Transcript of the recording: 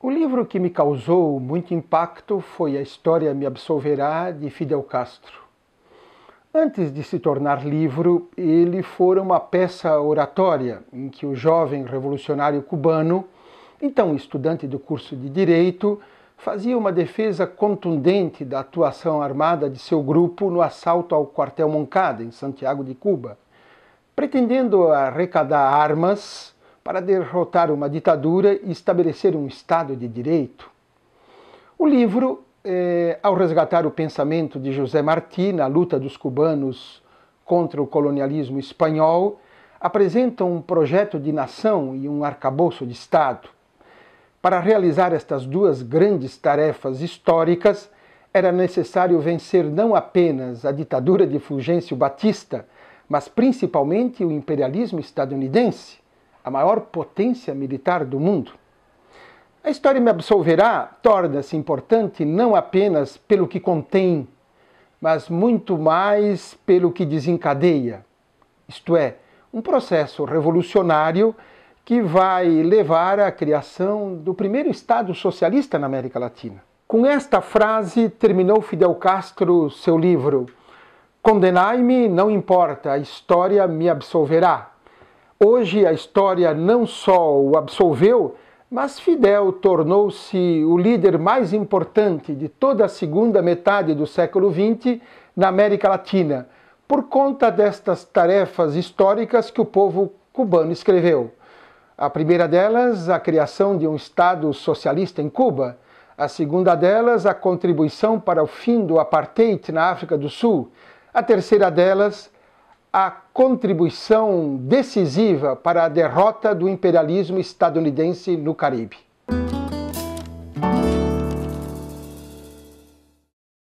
O livro que me causou muito impacto foi A História Me Absolverá, de Fidel Castro. Antes de se tornar livro, ele fora uma peça oratória em que o jovem revolucionário cubano, então estudante do curso de Direito, fazia uma defesa contundente da atuação armada de seu grupo no assalto ao quartel Moncada, em Santiago de Cuba, pretendendo arrecadar armas para derrotar uma ditadura e estabelecer um Estado de Direito. O livro, é, ao resgatar o pensamento de José Martí na luta dos cubanos contra o colonialismo espanhol, apresenta um projeto de nação e um arcabouço de Estado para realizar estas duas grandes tarefas históricas, era necessário vencer não apenas a ditadura de Fulgêncio Batista, mas principalmente o imperialismo estadunidense, a maior potência militar do mundo. A história me absolverá torna-se importante não apenas pelo que contém, mas muito mais pelo que desencadeia, isto é, um processo revolucionário que vai levar à criação do primeiro Estado socialista na América Latina. Com esta frase terminou Fidel Castro seu livro Condenai-me, não importa, a história me absolverá. Hoje a história não só o absolveu, mas Fidel tornou-se o líder mais importante de toda a segunda metade do século XX na América Latina, por conta destas tarefas históricas que o povo cubano escreveu. A primeira delas, a criação de um Estado socialista em Cuba. A segunda delas, a contribuição para o fim do apartheid na África do Sul. A terceira delas, a contribuição decisiva para a derrota do imperialismo estadunidense no Caribe.